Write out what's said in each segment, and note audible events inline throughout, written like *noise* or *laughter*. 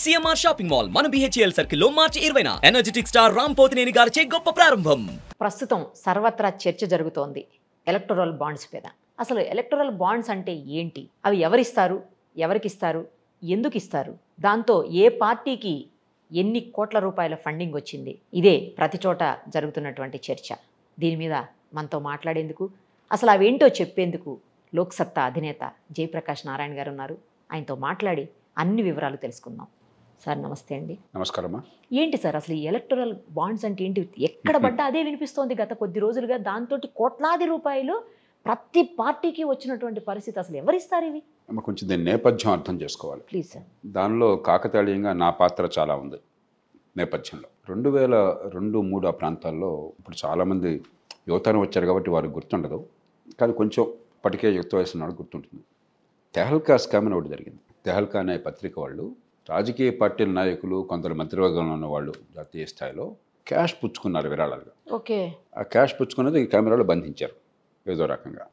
CMR shopping mall మన BHEL లో మార్చి ఇరవైన ఎనర్జెటిక్ స్టార్ రామ్ పోతినేని గారిచే గొప్ప ప్రారంభం ప్రస్తుతం సర్వత్రా చర్చ జరుగుతోంది ఎలక్టోరల్ బాండ్స్ మీద అసలు ఎలక్టోరల్ బాండ్స్ అంటే ఏంటి అవి ఎవరిస్తారు ఎవరికిస్తారు ఎందుకు ఇస్తారు దాంతో ఏ పార్టీకి ఎన్ని కోట్ల రూపాయల ఫండింగ్ వచ్చింది ఇదే ప్రతి చోట జరుగుతున్నటువంటి చర్చ దీని మీద మనతో మాట్లాడేందుకు అసలు అవేంటో చెప్పేందుకు లోక్సత్తా అధినేత జయప్రకాష్ నారాయణ గారు ఉన్నారు ఆయనతో మాట్లాడి అన్ని వివరాలు తెలుసుకుందాం సార్ నమస్తే అండి నమస్కారం ఏంటి సార్ అసలు ఈ ఎలక్టరల్ బాండ్స్ అంటే ఏంటి ఎక్కడ పడ్డా అదే వినిపిస్తోంది గత కొద్ది రోజులుగా దాంతో కోట్లాది రూపాయలు ప్రతి పార్టీకి వచ్చినటువంటి పరిస్థితి అసలు ఎవరిస్తారు ఇవి కొంచెం దీని నేపథ్యం అర్థం చేసుకోవాలి ప్లీజ్ సార్ దానిలో కాకతాళీయంగా నా పాత్ర చాలా ఉంది నేపథ్యంలో రెండు వేల రెండు మూడు ఆ ప్రాంతాల్లో ఇప్పుడు చాలామంది యువతను వచ్చారు కాబట్టి వారికి గుర్తుండదు కానీ కొంచెం ఇప్పటికే యుక్త వయసు నాడు గుర్తుంటుంది తెహల్కా స్కామ్ అని ఒకటి జరిగింది తెహల్కా అనే పత్రిక వాళ్ళు రాజకీయ పార్టీల నాయకులు కొందరు మంత్రివర్గంలో ఉన్న వాళ్ళు జాతీయ స్థాయిలో క్యాష్ పుచ్చుకున్నారు విరాళాలుగా ఓకే ఆ క్యాష్ పుచ్చుకున్నది ఈ కెమెరాలో బంధించారు ఏదో రకంగా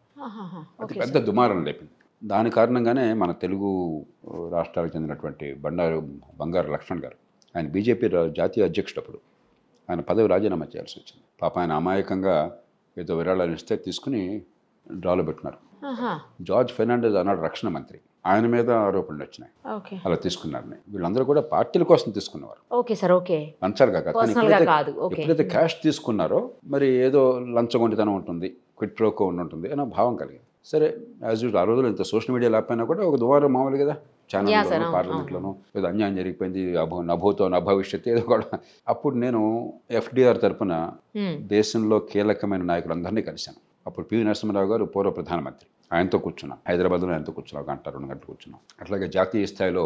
అది పెద్ద దుమారం లేపింది దాని కారణంగానే మన తెలుగు రాష్ట్రాలకు చెందినటువంటి బండారు బంగారు లక్ష్మణ్ గారు ఆయన బీజేపీ జాతీయ అధ్యక్షుడు అప్పుడు ఆయన పదవి రాజీనామా చేయాల్సి వచ్చింది పాప ఆయన అమాయకంగా ఏదో విరాళాలు ఇస్తే తీసుకుని డ్రాలో పెట్టినారు జార్జ్ ఫెర్నాండెస్ అన్నాడు రక్షణ మంత్రి ఆయన మీద ఆరోపణలు వచ్చినాయి అలా తీసుకున్నారు వీళ్ళందరూ కూడా పార్టీల కోసం తీసుకున్నవారు ఓకే ఓకే ఎప్పుడైతే క్యాష్ తీసుకున్నారో మరి ఏదో లంచగొండితనం ఉంటుంది క్విట్ ప్రోకో ఉంటుంది అని భావం కలిగింది సరే యాజ్ యూజువల్ ఆ రోజులు ఇంత సోషల్ మీడియా లేకపోయినా కూడా ఒక దువారం మామూలు కదా పార్లమెంట్ లోను ఏదో అన్యాయం జరిగిపోయింది అభో నభోతో నభవిష్యత్ ఏదో కూడా అప్పుడు నేను ఎఫ్డిఆర్ తరఫున దేశంలో కీలకమైన నాయకులందరినీ కలిశాను అప్పుడు పివి నరసింహరావు గారు పూర్వ ప్రధానమంత్రి ఆయనతో కూర్చున్నాం హైదరాబాద్లో ఆయనతో కూర్చున్నాం గంట రెండు గంటలు కూర్చున్నాం అట్లాగే జాతీయ స్థాయిలో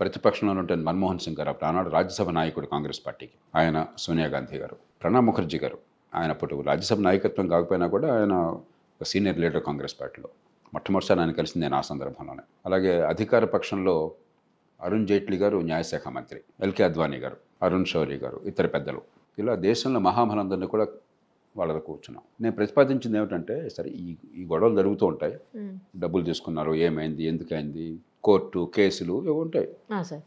ప్రతిపక్షంలో ఉంటే మన్మోహన్ సింగ్ గారు అప్పుడు ఆనాడు రాజ్యసభ నాయకుడు కాంగ్రెస్ పార్టీకి ఆయన సోనియా గాంధీ గారు ప్రణబ్ ముఖర్జీ గారు ఆయన అప్పుడు రాజ్యసభ నాయకత్వం కాకపోయినా కూడా ఆయన సీనియర్ లీడర్ కాంగ్రెస్ పార్టీలో మొట్టమొదటిసారి ఆయన కలిసింది నేను ఆ సందర్భంలోనే అలాగే అధికార పక్షంలో అరుణ్ జైట్లీ గారు న్యాయశాఖ మంత్రి ఎల్కే అద్వానీ గారు అరుణ్ షౌరి గారు ఇతర పెద్దలు ఇలా దేశంలో మహాబలందరినీ కూడా వాళ్ళతో కూర్చున్నాం నేను ప్రతిపాదించింది ఏమిటంటే సరే ఈ ఈ గొడవలు జరుగుతూ ఉంటాయి డబ్బులు తీసుకున్నారు ఏమైంది ఎందుకైంది కోర్టు కేసులు ఇవి ఉంటాయి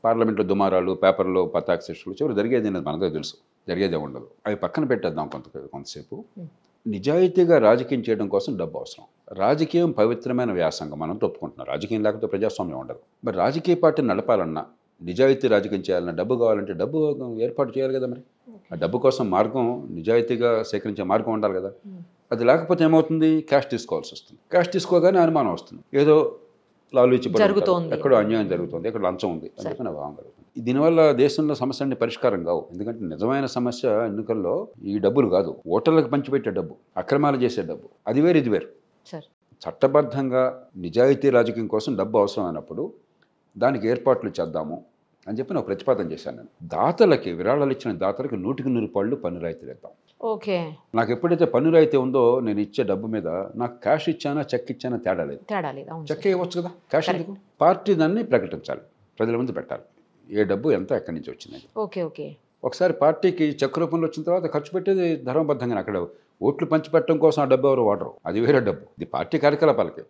పార్లమెంట్లో దుమారాలు పేపర్లో శిక్షలు చివరి జరిగేది మనదే తెలుసు జరిగేదే ఉండదు అవి పక్కన పెట్టేద్దాం కొంత కొంతసేపు నిజాయితీగా రాజకీయం చేయడం కోసం డబ్బు అవసరం రాజకీయం పవిత్రమైన వ్యాసంగం మనం ఒప్పుకుంటున్నాం రాజకీయం లేకపోతే ప్రజాస్వామ్యం ఉండదు మరి రాజకీయ పార్టీ నడపాలన్నా నిజాయితీ రాజకీయం చేయాలన్నా డబ్బు కావాలంటే డబ్బు ఏర్పాటు చేయాలి కదా మరి ఆ డబ్బు కోసం మార్గం నిజాయితీగా సేకరించే మార్గం ఉండాలి కదా అది లేకపోతే ఏమవుతుంది క్యాష్ తీసుకోవాల్సి వస్తుంది క్యాష్ తీసుకోగానే అనుమానం వస్తుంది ఏదో లాలు ఇచ్చి ఎక్కడో అన్యాయం జరుగుతుంది ఎక్కడ లంచం ఉంది అందుకని భావం కలుగుతుంది దీనివల్ల దేశంలో సమస్యలన్నీ పరిష్కారం కావు ఎందుకంటే నిజమైన సమస్య ఎన్నికల్లో ఈ డబ్బులు కాదు ఓటర్లకు పంచిపెట్టే డబ్బు అక్రమాలు చేసే డబ్బు అది వేరు ఇది వేరు చట్టబద్ధంగా నిజాయితీ రాజకీయం కోసం డబ్బు అవసరం అయినప్పుడు దానికి ఏర్పాట్లు చేద్దాము అని చెప్పి నేను ప్రతిపాదన చేశాను నేను దాతలకి విరాళాలు ఇచ్చిన దాతలకి నూటికి నూరు పళ్ళు పన్ను రాయితీలు ఇద్దాం ఓకే నాకు ఎప్పుడైతే పన్ను రాయితీ ఉందో నేను ఇచ్చే డబ్బు మీద నాకు క్యాష్ ఇచ్చానా చెక్ ఇచ్చానా తేడా లేదు తేడా లేదు చెక్ ఇవ్వచ్చు కదా క్యాష్ ఎందుకు పార్టీ దాన్ని ప్రకటించాలి ప్రజల ముందు పెట్టాలి ఏ డబ్బు ఎంత ఎక్కడి నుంచి వచ్చింది ఓకే ఓకే ఒకసారి పార్టీకి చెక్ రూపంలో వచ్చిన తర్వాత ఖర్చు పెట్టేది ధర్మబద్ధంగా అక్కడ ఓట్లు పంచిపెట్టడం కోసం ఆ డబ్బు ఎవరు వాడరు అది వేరే డబ్బు ఇది పార్టీ కార్యకలాపాలకి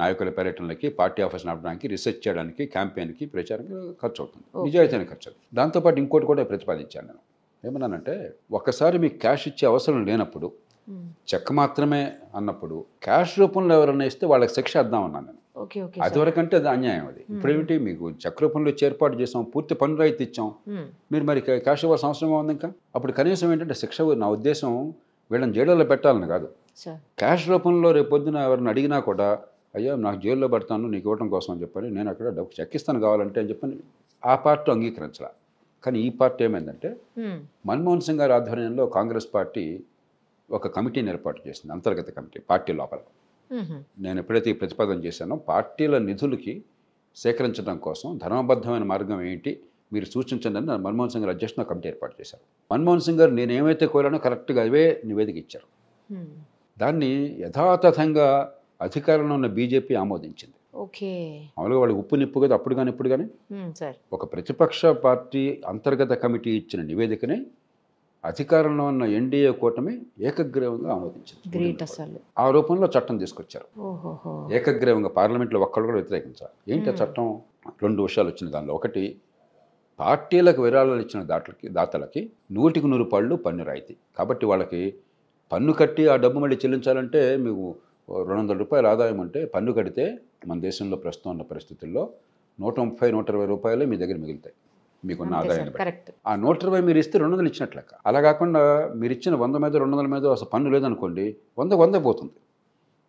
నాయకుల పర్యటనలకి పార్టీ ఆఫీస్ నడపడానికి రీసెర్చ్ చేయడానికి క్యాంపెయిన్కి ప్రచారానికి ఖర్చు అవుతుంది నిజాయితీ ఖర్చు అవుతుంది దాంతోపాటు ఇంకోటి కూడా ప్రతిపాదించాను నేను ఏమన్నానంటే ఒకసారి మీకు క్యాష్ ఇచ్చే అవసరం లేనప్పుడు చెక్ మాత్రమే అన్నప్పుడు క్యాష్ రూపంలో ఎవరైనా ఇస్తే వాళ్ళకి శిక్ష అన్నాను నేను అదివరకంటే అది అన్యాయం అది ఇప్పుడేమిటి మీకు చెక్ రూపంలో ఏర్పాటు చేసాం పూర్తి పనులు అయితే ఇచ్చాం మీరు మరి క్యాష్ ఇవ్వాల్సిన అవసరం ఉంది ఇంకా అప్పుడు కనీసం ఏంటంటే శిక్ష నా ఉద్దేశం వీళ్ళని జైళ్ళలో పెట్టాలని కాదు క్యాష్ రూపంలో రేపు పొద్దున ఎవరిని అడిగినా కూడా అయ్యా నాకు జైల్లో పడతాను నీకు ఇవ్వడం కోసం అని చెప్పని నేను అక్కడ డబ్బు చెక్కిస్తాను కావాలంటే అని చెప్పని ఆ పార్టీ అంగీకరించాల కానీ ఈ పార్టీ ఏమైందంటే మన్మోహన్ సింగ్ గారి ఆధ్వర్యంలో కాంగ్రెస్ పార్టీ ఒక కమిటీని ఏర్పాటు చేసింది అంతర్గత కమిటీ పార్టీ లోపల నేను ఎప్పుడైతే ఈ ప్రతిపాదన చేశానో పార్టీల నిధులకి సేకరించడం కోసం ధర్మబద్ధమైన మార్గం ఏంటి మీరు సూచించండి అని మన్మోహన్ సింగ్ గారు అధ్యక్షున కమిటీ ఏర్పాటు చేశారు మన్మోహన్ సింగ్ గారు నేను ఏమైతే కోరానో కరెక్ట్గా అవే నివేదిక ఇచ్చారు దాన్ని యథాతథంగా అధికారంలో ఉన్న బీజేపీ ఆమోదించింది ఓకే మామూలుగా వాళ్ళు ఉప్పు నిప్పు కదా అప్పుడు కానీ ఇప్పుడు కానీ ఒక ప్రతిపక్ష పార్టీ అంతర్గత కమిటీ ఇచ్చిన నివేదికని అధికారంలో ఉన్న ఎన్డీఏ కూటమి ఏకగ్రీవంగా ఆమోదించింది గ్రేట్ అసలు ఆ రూపంలో చట్టం తీసుకొచ్చారు ఏకగ్రీవంగా పార్లమెంట్లో ఒక్కరు కూడా వ్యతిరేకించారు ఏంటి ఆ చట్టం రెండు విషయాలు వచ్చిన దానిలో ఒకటి పార్టీలకు విరాళాలు ఇచ్చిన దాట్లకి దాతలకి నూటికి నూరు పళ్ళు పన్ను రాయితీ కాబట్టి వాళ్ళకి పన్ను కట్టి ఆ డబ్బు మళ్ళీ చెల్లించాలంటే మీకు రెండు వందల రూపాయల ఆదాయం అంటే పన్ను కడితే మన దేశంలో ప్రస్తుతం ఉన్న పరిస్థితుల్లో నూట ముప్పై నూట ఇరవై రూపాయలే మీ దగ్గర మిగులుతాయి మీకున్న ఆదాయం ఆ నూట ఇరవై మీరు ఇస్తే రెండు వందలు ఇచ్చినట్లక అలా కాకుండా మీరు ఇచ్చిన వంద మీద రెండు వందల మీద అసలు పన్ను లేదనుకోండి వంద వంద పోతుంది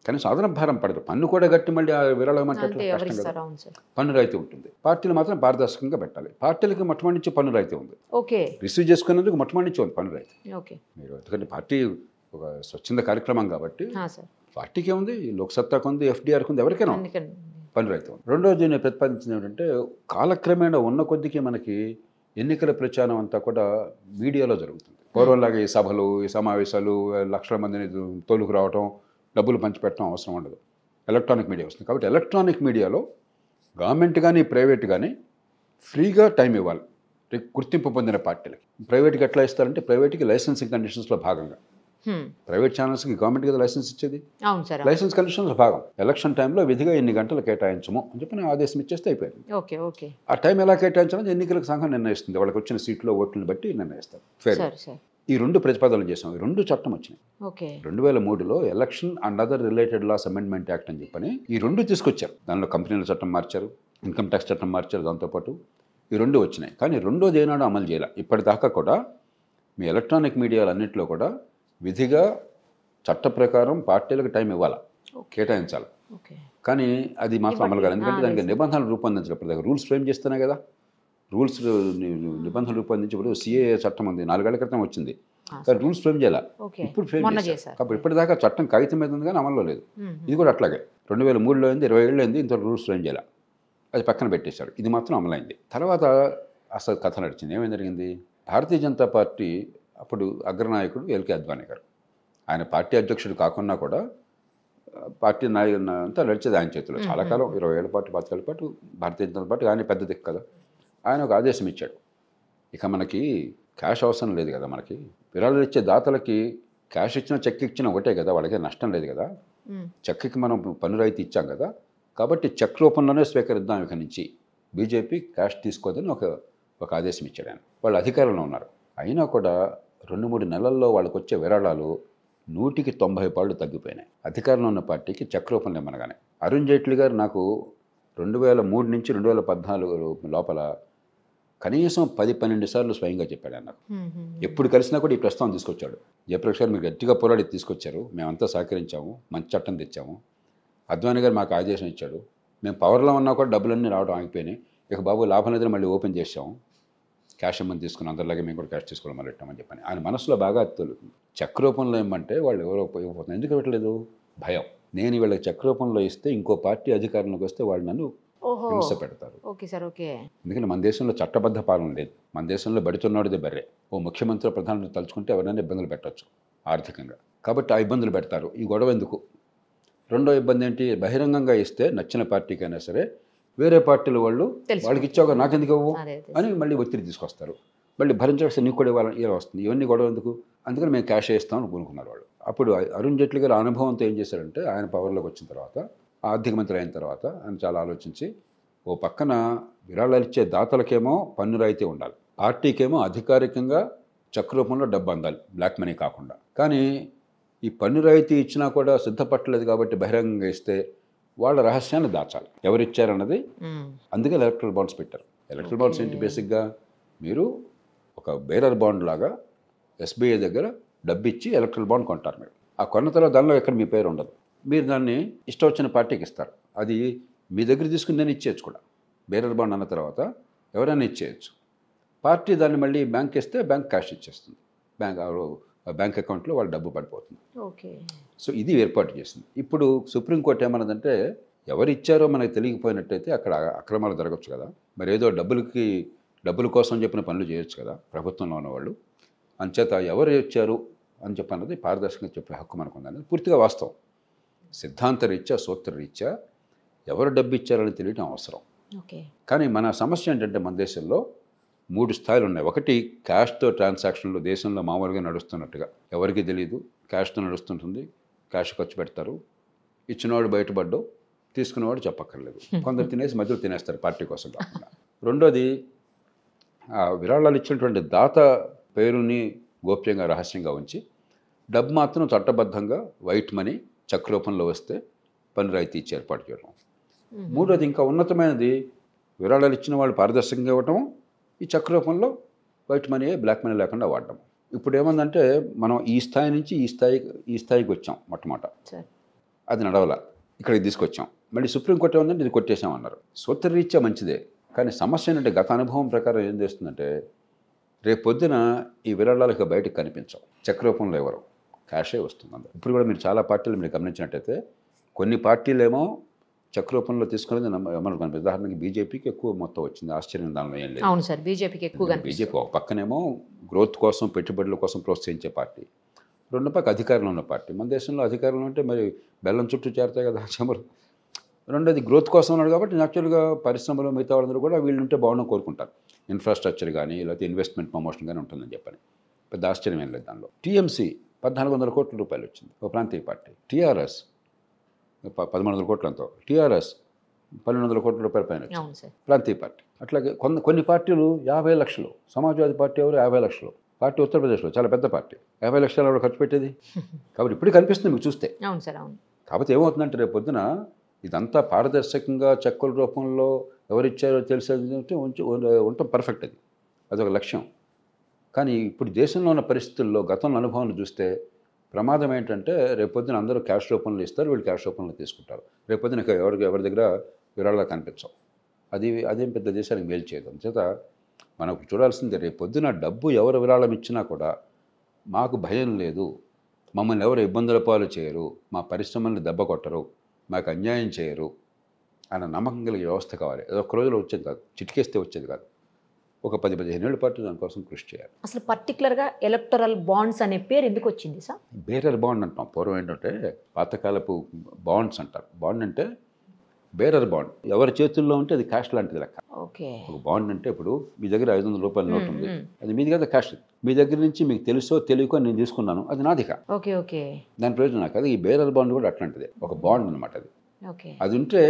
కనీసం సాధన భారం పడదు పన్ను కూడా గట్టి మళ్ళీ ఆ విరాళం అంటే పన్ను రాయితీ ఉంటుంది పార్టీలు మాత్రం పారదర్శకంగా పెట్టాలి పార్టీలకు మొట్టమొదటి నుంచి పన్ను రాయితీ ఉంది ఓకే రిసీవ్ చేసుకునేందుకు మొట్టమొదటి నుంచి ఉంది పన్ను రాయితీ మీరు ఎందుకంటే పార్టీ ఒక స్వచ్ఛంద కార్యక్రమం కాబట్టి పార్టీకి ఉంది లోక్సత్తాకు ఉంది ఎఫ్డీఆర్కి ఉంది ఎవరికైనా పని రైతు రెండోది నేను ప్రతిపాదించింది ఏమిటంటే కాలక్రమేణా ఉన్న కొద్దికి మనకి ఎన్నికల ప్రచారం అంతా కూడా మీడియాలో జరుగుతుంది పూర్వంలాగా ఈ సభలు ఈ సమావేశాలు లక్షల మందిని తోలుకు రావటం డబ్బులు పంచిపెట్టడం అవసరం ఉండదు ఎలక్ట్రానిక్ మీడియా వస్తుంది కాబట్టి ఎలక్ట్రానిక్ మీడియాలో గవర్నమెంట్ కానీ ప్రైవేట్ కానీ ఫ్రీగా టైం ఇవ్వాలి గుర్తింపు పొందిన పార్టీలకి ప్రైవేట్కి ఎట్లా ఇస్తారంటే ప్రైవేట్కి లైసెన్సింగ్ కండిషన్స్లో భాగంగా Hmm. ప్రైవేట్ ఛానల్స్ కి గవర్నమెంట్ కదా లైసెన్స్ ఇచ్చేది లైసెన్స్ కండిషన్స్ భాగం ఎలక్షన్ టైంలో విధిగా ఎన్ని గంటలు కేటాయించము అని చెప్పి ఆదేశం ఇచ్చేస్తే అయిపోయింది ఆ టైం ఎలా కేటాయించాలని ఎన్నికలకు సంఘం నిర్ణయిస్తుంది వాళ్ళకి వచ్చిన సీట్లో ఓట్లను బట్టి నిర్ణయిస్తారు ఈ రెండు ప్రతిపాదనలు చేసాం ఈ రెండు చట్టం వచ్చినాయి రెండు వేల మూడులో election and other related laws amendment act అని చెప్పని ఈ రెండు తీసుకొచ్చారు దానిలో కంపెనీల చట్టం మార్చారు ఇన్కమ్ ట్యాక్స్ చట్టం మార్చారు దాంతోపాటు ఈ రెండు వచ్చినాయి కానీ రెండోది ఏనాడు అమలు చేయాలి ఇప్పటిదాకా కూడా మీ ఎలక్ట్రానిక్ మీడియాలన్నింటిలో కూడా విధిగా చట్ట ప్రకారం పార్టీలకు టైం ఇవ్వాలి కేటాయించాలి కానీ అది మాత్రం అమలు కాదు ఎందుకంటే దానికి నిబంధనలు రూపొందించినప్పుడు ఇప్పటిదాకా రూల్స్ ఫ్రేమ్ చేస్తున్నాయి కదా రూల్స్ నిబంధనలు రూపొందించి ఇప్పుడు సిఏ చట్టం ఉంది నాలుగేళ్ల క్రితం వచ్చింది కానీ రూల్స్ ఫ్రేమ్ చేయాలి ఇప్పుడు ఫ్రేమ్ కాబట్టి ఇప్పటిదాకా చట్టం కాగితం మీద ఉంది కానీ అమల్లో లేదు ఇది కూడా అట్లాగే రెండు వేల మూడులో అయింది ఇరవై ఏళ్ళు అయింది ఇంత రూల్స్ ఫ్రేమ్ చేయాలి అది పక్కన పెట్టేశారు ఇది మాత్రం అమలైంది తర్వాత అసలు కథ నడిచింది ఏమేం జరిగింది భారతీయ జనతా పార్టీ అప్పుడు అగ్రనాయకుడు ఎల్కే అద్వానీ గారు ఆయన పార్టీ అధ్యక్షుడు కాకుండా కూడా పార్టీ నాయకుడు అంతా నడిచేది ఆయన చేతిలో చాలా కాలం ఇరవై ఏళ్ళ పాటు బతకాల పాటు భారతీయ జనతా పార్టీ ఆయన పెద్ద దిక్కు కదా ఆయన ఒక ఆదేశం ఇచ్చాడు ఇక మనకి క్యాష్ అవసరం లేదు కదా మనకి విరాళాలు ఇచ్చే దాతలకి క్యాష్ ఇచ్చిన చెక్ ఇచ్చిన ఒకటే కదా వాళ్ళకి నష్టం లేదు కదా చెక్కి మనం పన్ను రాయితీ ఇచ్చాం కదా కాబట్టి చెక్ రూపంలోనే స్వీకరిద్దాం ఇక నుంచి బీజేపీ క్యాష్ తీసుకోదని ఒక ఒక ఆదేశం ఇచ్చాడు ఆయన వాళ్ళు అధికారంలో ఉన్నారు అయినా కూడా రెండు మూడు నెలల్లో వాళ్ళకు వచ్చే విరాళాలు నూటికి తొంభై పాళ్ళు తగ్గిపోయినాయి అధికారంలో ఉన్న పార్టీకి చక్రూపం లేమనగానే అరుణ్ జైట్లీ గారు నాకు రెండు వేల మూడు నుంచి రెండు వేల పద్నాలుగు లోపల కనీసం పది పన్నెండు సార్లు స్వయంగా చెప్పాడు నాకు ఎప్పుడు కలిసినా కూడా ఈ ప్రస్తావన తీసుకొచ్చాడు జయప్రకాష్ గారు మీరు గట్టిగా పోరాడి తీసుకొచ్చారు మేమంతా సహకరించాము మంచి చట్టం తెచ్చాము అద్వాని గారు మాకు ఆదేశం ఇచ్చాడు మేము పవర్లో ఉన్నా కూడా డబ్బులన్నీ రావడం ఆగిపోయినాయి ఇక బాబు లాభం లేదని మళ్ళీ ఓపెన్ చేసాము క్యాష్ ఇమ్మని తీసుకుని అందరిలాగే మేము కూడా క్యాష్ తీసుకోవడం మొదలెట్టామని చెప్పని ఆయన మనసులో బాగా తొలుతుంది చెక్ రూపంలో ఇమ్మంటే వాళ్ళు ఎవరో ఇవ్వబోతున్నారు ఎందుకు ఇవ్వట్లేదు భయం నేను వీళ్ళకి చెక్ రూపంలో ఇస్తే ఇంకో పార్టీ అధికారంలోకి వస్తే వాళ్ళు నన్ను హింస పెడతారు ఓకే సార్ ఓకే ఎందుకంటే మన దేశంలో చట్టబద్ధ పాలన లేదు మన దేశంలో బడుతున్నోడిదే బర్రే ఓ ముఖ్యమంత్రి ప్రధానంగా తలుచుకుంటే ఎవరైనా ఇబ్బందులు పెట్టచ్చు ఆర్థికంగా కాబట్టి ఆ ఇబ్బందులు పెడతారు ఈ గొడవ ఎందుకు రెండో ఇబ్బంది ఏంటి బహిరంగంగా ఇస్తే నచ్చిన పార్టీకైనా సరే వేరే పార్టీల వాళ్ళు వాళ్ళకి ఇచ్చావు నాకెందుకు ఇవ్వవు అని మళ్ళీ ఒత్తిడి తీసుకొస్తారు మళ్ళీ భరించవలసిన నీకు కూడా ఇవ్వాలని ఇలా వస్తుంది ఇవన్నీ గొడవ ఎందుకు అందుకని మేము క్యాష్ వేస్తాం అనుకున్నారు వాళ్ళు అప్పుడు అరుణ్ జైట్లీ గారు అనుభవంతో ఏం చేశారంటే ఆయన పవర్లోకి వచ్చిన తర్వాత ఆర్థిక మంత్రి అయిన తర్వాత ఆయన చాలా ఆలోచించి ఓ పక్కన విరాళాలు ఇచ్చే దాతలకేమో పన్ను రాయితీ ఉండాలి పార్టీకేమో అధికారికంగా చెక్ రూపంలో డబ్బు అందాలి బ్లాక్ మనీ కాకుండా కానీ ఈ పన్ను రాయితీ ఇచ్చినా కూడా సిద్ధపట్టలేదు కాబట్టి బహిరంగంగా ఇస్తే వాళ్ళ రహస్యాన్ని దాచాలి ఎవరు ఇచ్చారన్నది అందుకే ఎలక్ట్రల్ బాండ్స్ పెట్టారు ఎలక్ట్రల్ బాండ్స్ ఏంటి బేసిక్గా మీరు ఒక బేరర్ బాండ్ లాగా ఎస్బీఐ దగ్గర డబ్బు ఇచ్చి ఎలక్ట్రల్ బాండ్ కొంటారు మీరు ఆ కొన్న తర్వాత దానిలో ఎక్కడ మీ పేరు ఉండదు మీరు దాన్ని ఇష్టం వచ్చిన పార్టీకి ఇస్తారు అది మీ దగ్గర తీసుకుని నేను ఇచ్చేయచ్చు కూడా బేరర్ బాండ్ అన్న తర్వాత ఎవరైనా ఇచ్చేయచ్చు పార్టీ దాన్ని మళ్ళీ బ్యాంక్ ఇస్తే బ్యాంక్ క్యాష్ ఇచ్చేస్తుంది బ్యాంక్ బ్యాంక్ అకౌంట్లో వాళ్ళు డబ్బు పడిపోతుంది ఓకే సో ఇది ఏర్పాటు చేసింది ఇప్పుడు సుప్రీంకోర్టు ఏమన్నదంటే ఎవరు ఇచ్చారో మనకు తెలియకపోయినట్టయితే అక్కడ అక్రమాలు జరగచ్చు కదా మరి ఏదో డబ్బులకి డబ్బుల కోసం చెప్పిన పనులు చేయొచ్చు కదా ప్రభుత్వంలో ఉన్నవాళ్ళు అంచేత ఎవరు ఇచ్చారు అని చెప్పన్నది పారదర్శకంగా చెప్పే హక్కు మనకు ఉందని పూర్తిగా వాస్తవం సిద్ధాంత రీత్యా సూత్ర రీత్యా ఎవరు డబ్బు ఇచ్చారని తెలియడం అవసరం ఓకే కానీ మన సమస్య ఏంటంటే మన దేశంలో మూడు స్థాయిలు ఉన్నాయి ఒకటి క్యాష్తో ట్రాన్సాక్షన్లు దేశంలో మామూలుగా నడుస్తున్నట్టుగా ఎవరికి తెలియదు క్యాష్తో నడుస్తుంటుంది క్యాష్ ఖర్చు పెడతారు ఇచ్చినవాడు బయటపడ్డు తీసుకున్నవాడు చెప్పక్కర్లేదు కొందరు తినేసి మధ్యలో తినేస్తారు పార్టీ కోసం కాకుండా రెండోది విరాళాలు ఇచ్చినటువంటి దాత పేరుని గోప్యంగా రహస్యంగా ఉంచి డబ్బు మాత్రం చట్టబద్ధంగా వైట్ మనీ చెక్ రూపంలో వస్తే పని రాయితీ ఇచ్చి ఏర్పాటు చేయడం మూడోది ఇంకా ఉన్నతమైనది విరాళాలు ఇచ్చిన వాళ్ళు పారదర్శకంగా ఇవ్వటం ఈ చెక్ రూపంలో వైట్ మనీ బ్లాక్ మనీ లేకుండా వాడడం ఇప్పుడు ఏమందంటే మనం ఈ స్థాయి నుంచి ఈ స్థాయి ఈ స్థాయికి వచ్చాం మొట్టమొదట అది నడవల ఇక్కడికి తీసుకొచ్చాం మళ్ళీ సుప్రీంకోర్టు ఏమందంటే ఇది కొట్టేసామన్నారు సూత్రరీత్యా మంచిదే కానీ సమస్య ఏంటంటే గత అనుభవం ప్రకారం ఏం చేస్తుందంటే రేపు పొద్దున ఈ విరాళాలకు బయటకు కనిపించవు చెక్ రూపంలో ఎవరు క్యాషే వస్తుంది ఇప్పుడు కూడా మీరు చాలా పార్టీలు మీరు గమనించినట్టయితే కొన్ని పార్టీలు ఏమో చక్ర రూపంలో తీసుకునేది మనకు కనిపిస్తుంది ఉదాహరణకి బీజేపీకి ఎక్కువ మొత్తం వచ్చింది ఆశ్చర్యం దానిలో ఏం లేదు అవును సార్ బీజేపీకి ఎక్కువ బీజేపీ ఒక పక్కనేమో గ్రోత్ కోసం పెట్టుబడుల కోసం ప్రోత్సహించే పార్టీ రెండు పక్క అధికారంలో ఉన్న పార్టీ మన దేశంలో అధికారంలో ఉంటే మరి బెల్లం చుట్టూ చేరుతాయి కదా చెమరు రెండోది గ్రోత్ కోసం ఉన్నాడు కాబట్టి న్యాచురల్గా పరిశ్రమలు మిగతా వాళ్ళందరూ కూడా వీళ్ళు ఉంటే బాగుండం కోరుకుంటారు ఇన్ఫ్రాస్ట్రక్చర్ కానీ లేకపోతే ఇన్వెస్ట్మెంట్ ప్రమోషన్ కానీ ఉంటుందని చెప్పని పెద్ద ఆశ్చర్యం ఏం లేదు దానిలో టీఎంసీ పద్నాలుగు వందల కోట్ల రూపాయలు వచ్చింది ఒక ప్రాంతీయ పార్టీ టీఆర్ఎస్ పదమూడు వందల కోట్లు ఎంతో టీఆర్ఎస్ పన్నెండు వందల కోట్ల రూపాయల పైన ప్రాంతీయ పార్టీ అట్లాగే కొన్ని కొన్ని పార్టీలు యాభై లక్షలు సమాజ్వాదీ పార్టీ ఎవరు యాభై లక్షలు పార్టీ ఉత్తరప్రదేశ్లో చాలా పెద్ద పార్టీ యాభై లక్షలు ఎవరు ఖర్చు పెట్టేది *laughs* కాబట్టి ఇప్పుడు కనిపిస్తుంది మీకు చూస్తే కాబట్టి ఏమవుతుందంటే రేపు పొద్దున ఇదంతా పారదర్శకంగా చెక్కుల రూపంలో ఎవరిచ్చారో తెలిసేది ఉంచి ఉండటం పర్ఫెక్ట్ అది అదొక లక్ష్యం కానీ ఇప్పుడు దేశంలో ఉన్న పరిస్థితుల్లో గతంలో అనుభవాన్ని చూస్తే ప్రమాదం ఏంటంటే రేపొద్దున అందరూ క్యాష్ రూపంలో ఇస్తారు వీళ్ళు క్యాష్ రూపంలో తీసుకుంటారు రేపొద్దున ఎవరికి ఎవరి దగ్గర విరాళాలు కనిపించవు అది అదేం పెద్ద దేశానికి మేలు చేయదు చేత మనకు రేపు రేపొద్దున డబ్బు ఎవరు విరాళం ఇచ్చినా కూడా మాకు భయం లేదు మమ్మల్ని ఎవరు ఇబ్బందుల పాలు చేయరు మా పరిశ్రమల్ని దెబ్బ కొట్టరు మాకు అన్యాయం చేయరు అన్న నమ్మకం కలిగే వ్యవస్థ కావాలి ఏదో ఒక రోజులో వచ్చేది కాదు చిటికేస్తే వచ్చేది కాదు ఒక పది పదిహేను ఏళ్ళ పాటు దానికోసం కృషి చేయాలి అసలు పర్టికులర్గా ఎలక్టరల్ బాండ్స్ అనే పేరు ఎందుకు వచ్చింది సార్ బేరర్ బాండ్ అంటాం పూర్వం ఏంటంటే పాతకాలపు బాండ్స్ అంటారు బాండ్ అంటే బేరర్ బాండ్ ఎవరి చేతుల్లో ఉంటే అది క్యాష్ లాంటిది లెక్క ఓకే ఒక బాండ్ అంటే ఇప్పుడు మీ దగ్గర ఐదు వందల రూపాయల నోట్ ఉంది అది మీది కదా క్యాష్ మీ దగ్గర నుంచి మీకు తెలుసో తెలియకో నేను తీసుకున్నాను అది నాదిక ఓకే ఓకే దాని ప్రయోజనం నాకు అది ఈ బేరర్ బాండ్ కూడా అట్లాంటిదే ఒక బాండ్ అనమాట అది ఓకే అది ఉంటే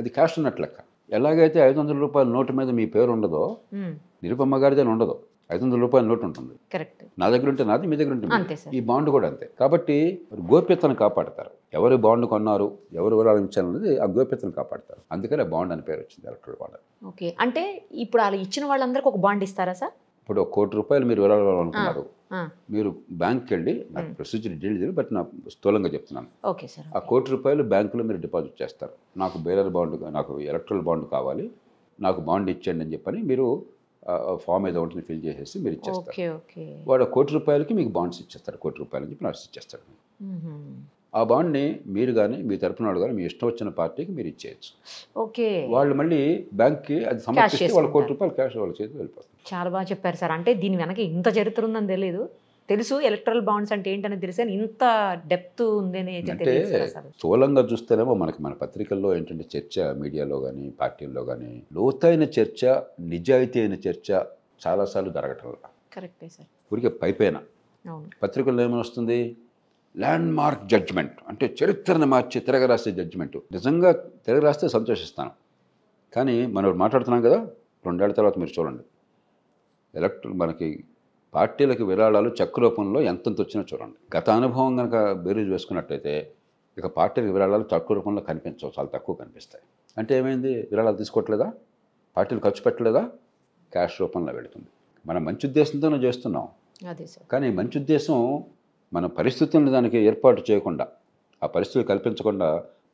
అది క్యాష్ ఉన్నట్లు లెక్క ఎలాగైతే ఐదు వందల రూపాయల నోటు మీద మీ పేరు ఉండదో నిరుపమ్మ గారిదే ఉండదు ఐదు వందల రూపాయల నోటు ఉంటుంది నా దగ్గర ఉంటే నాది మీ దగ్గర ఉంటే ఈ బాండ్ కూడా అంతే కాబట్టి గోప్యతను కాపాడతారు ఎవరు బాండ్ కొన్నారు ఎవరు వివరాలు ఆ గోప్యతను కాపాడతారు అందుకని బాండ్ అని పేరు వచ్చింది ఎలక్ట్రల్ బాండ్ ఓకే అంటే ఇప్పుడు అలా ఇచ్చిన వాళ్ళందరికీ ఒక బాండ్ ఇస్తారా సార్ ఇప్పుడు ఒక కోటి రూపాయలు మీరు వెళ్ళాలనుకున్నారు మీరు బ్యాంక్కి వెళ్ళి నాకు ప్రొసీజర్ డీల్ తెలియదు బట్ నా స్థూలంగా చెప్తున్నాను ఓకే సార్ ఆ కోటి రూపాయలు బ్యాంకులో మీరు డిపాజిట్ చేస్తారు నాకు బేలర్ బాండ్ నాకు ఎలక్ట్రల్ బాండ్ కావాలి నాకు బాండ్ ఇచ్చేయండి అని చెప్పని మీరు ఫామ్ ఏదో ఉంటుంది ఫిల్ చేసేసి మీరు ఇచ్చేస్తారు వాడు కోటి రూపాయలకి మీకు బాండ్స్ ఇచ్చేస్తారు కోటి రూపాయలకి అని చెప్పి ఇచ్చేస్తాడు ఆ బాండ్ని మీరు కానీ మీ తరపున వాళ్ళు కానీ మీ ఇష్టం వచ్చిన పార్టీకి మీరు ఇచ్చేయచ్చు ఓకే వాళ్ళు మళ్ళీ బ్యాంక్కి అది సమర్పిస్తే వాళ్ళ కోటి రూపాయలు క్యాష్ వాళ్ళ చేతి వెళ్ళిపోతుంది చాలా బాగా చెప్పారు సార్ అంటే దీని వెనక ఇంత చరిత్ర ఉందని తెలియదు తెలుసు ఎలక్ట్రల్ బాండ్స్ అంటే ఏంటని తెలిసి ఇంత డెప్త్ ఉందని అంటే స్థూలంగా చూస్తేనేమో మనకి మన పత్రికల్లో ఏంటంటే చర్చ మీడియాలో కానీ పార్టీల్లో కానీ లోతైన చర్చ నిజాయితీ అయిన చర్చ చాలాసార్లు జరగటం కరెక్టే సార్ ఊరికే పైపైన పత్రికల్లో ఏమైనా వస్తుంది ల్యాండ్ మార్క్ జడ్జ్మెంట్ అంటే చరిత్రను మార్చి తిరగరాసే జడ్జ్మెంట్ నిజంగా తిరగరాస్తే సంతోషిస్తాను కానీ మనం మాట్లాడుతున్నాం కదా రెండేళ్ల తర్వాత మీరు చూడండి ఎలక్ట్ మనకి పార్టీలకు విరాళాలు చెక్ రూపంలో ఎంతంత వచ్చినా చూడండి గత అనుభవం కనుక బేరీజ్ వేసుకున్నట్టయితే ఇక పార్టీలకు విరాళాలు తక్కువ రూపంలో కనిపించవు చాలా తక్కువ కనిపిస్తాయి అంటే ఏమైంది విరాళాలు తీసుకోవట్లేదా పార్టీలు ఖర్చు పెట్టలేదా క్యాష్ రూపంలో వెళుతుంది మనం మంచి ఉద్దేశంతోనే చేస్తున్నాం కానీ మంచి ఉద్దేశం మన పరిస్థితులను దానికి ఏర్పాటు చేయకుండా ఆ పరిస్థితులు కల్పించకుండా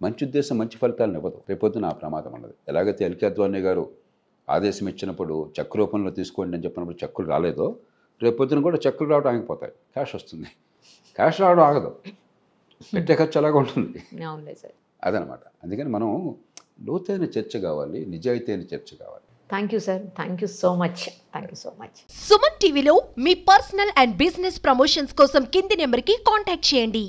మంచి ఉద్దేశం మంచి ఫలితాలను ఇవ్వదు రేపొద్దున ఆ ప్రమాదం అన్నది ఎలాగైతే ఎల్కే అద్వానీ గారు ఆదేశం ఇచ్చినప్పుడు చెక్కు రూపంలో తీసుకోండి అని చెప్పినప్పుడు చెక్కులు రాలేదో రేపొద్దున కూడా చెక్కులు రావడం ఆగిపోతాయి క్యాష్ వస్తుంది క్యాష్ రావడం ఆగదు పెట్టే ఖర్చు అలాగే ఉంటుంది అదనమాట అందుకని మనం లోతైన చర్చ కావాలి నిజాయితీ అయిన చర్చ కావాలి thank you sir thank you so much thank you so much Suman టీవీలో మీ పర్సనల్ అండ్ బిజినెస్ ప్రమోషన్స్ కోసం కింది నెంబర్కి కాంటాక్ట్ చేయండి